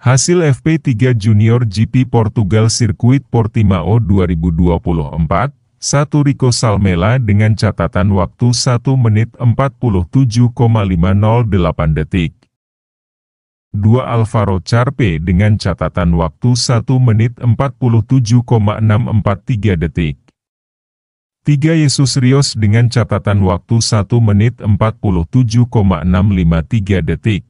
Hasil FP3 Junior GP Portugal Sirkuit Portimao 2024, satu Rico Salmela dengan catatan waktu 1 menit 47,508 detik. 2 Alvaro Charpe dengan catatan waktu 1 menit 47,643 detik. 3 Yesus Rios dengan catatan waktu 1 menit 47,653 detik.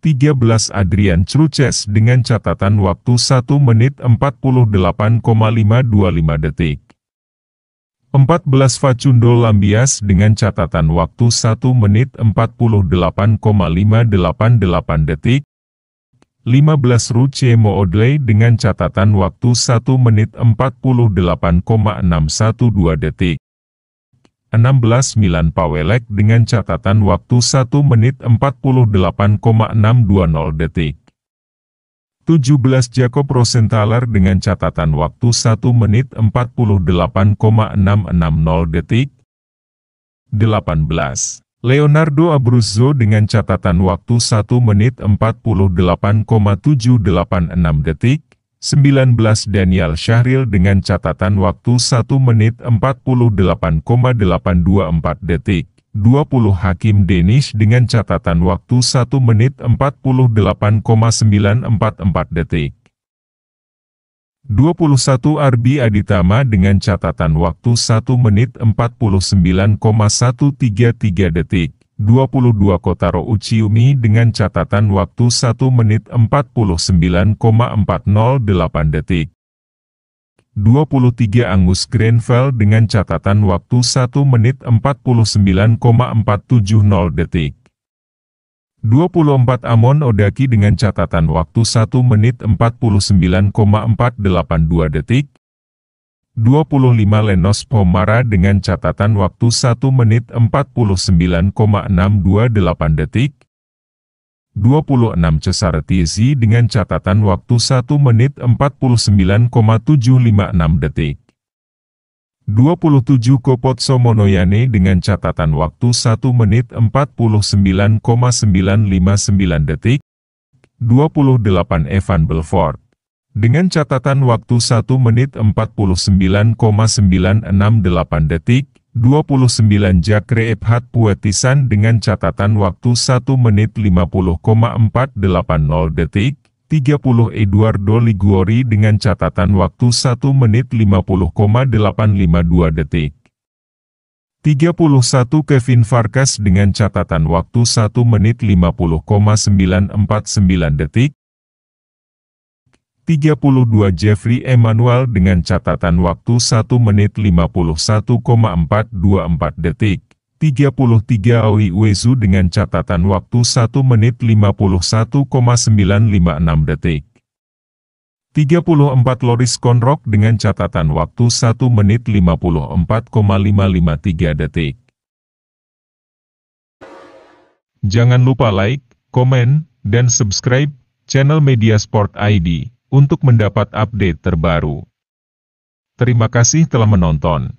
13 Adrian Cruces dengan catatan waktu 1 menit 48,525 detik. 14 Facundo Lambias dengan catatan waktu 1 menit 48,588 detik. 15 Ruce Moodley dengan catatan waktu 1 menit 48,612 detik. 16 Milan Pawelek dengan catatan waktu 1 menit 48,620 detik. 17 Jacob Rosenthaler dengan catatan waktu 1 menit 48,660 detik. 18. Leonardo Abruzzo dengan catatan waktu 1 menit 48,786 detik. 19 Daniel Syahril dengan catatan waktu 1 menit 48,824 detik. 20 Hakim Danish dengan catatan waktu 1 menit 48,944 detik. 21 Arbi Aditama dengan catatan waktu 1 menit 49,133 detik. 22 kota Uchiumi dengan catatan waktu 1 menit 49,408 detik. 23 Angus Grenfell dengan catatan waktu 1 menit 49,470 detik. 24 Amon Odaki dengan catatan waktu 1 menit 49,482 detik, 25 Lenos Pomara dengan catatan waktu 1 menit 49,628 detik, 26 Cesare Tizi dengan catatan waktu 1 menit 49,756 detik. 27 Kopotso Monoyane dengan catatan waktu 1 menit 49,959 detik, 28 Evan Belfort dengan catatan waktu 1 menit 49,968 detik, 29 Jakre Ebhat Puetisan dengan catatan waktu 1 menit 50,480 detik, 30 Eduardo Liguori dengan catatan waktu 1 menit 50,852 detik. 31 Kevin Farkas dengan catatan waktu 1 menit 50,949 detik, 32 Jeffrey Emanuel dengan catatan waktu 1 menit 51,424 detik. 33 Aoi Uezu dengan catatan waktu 1 menit 51,956 detik. 34 Loris Konrok dengan catatan waktu 1 menit 54,553 detik. Jangan lupa like, komen, dan subscribe channel Media Sport ID untuk mendapat update terbaru. Terima kasih telah menonton.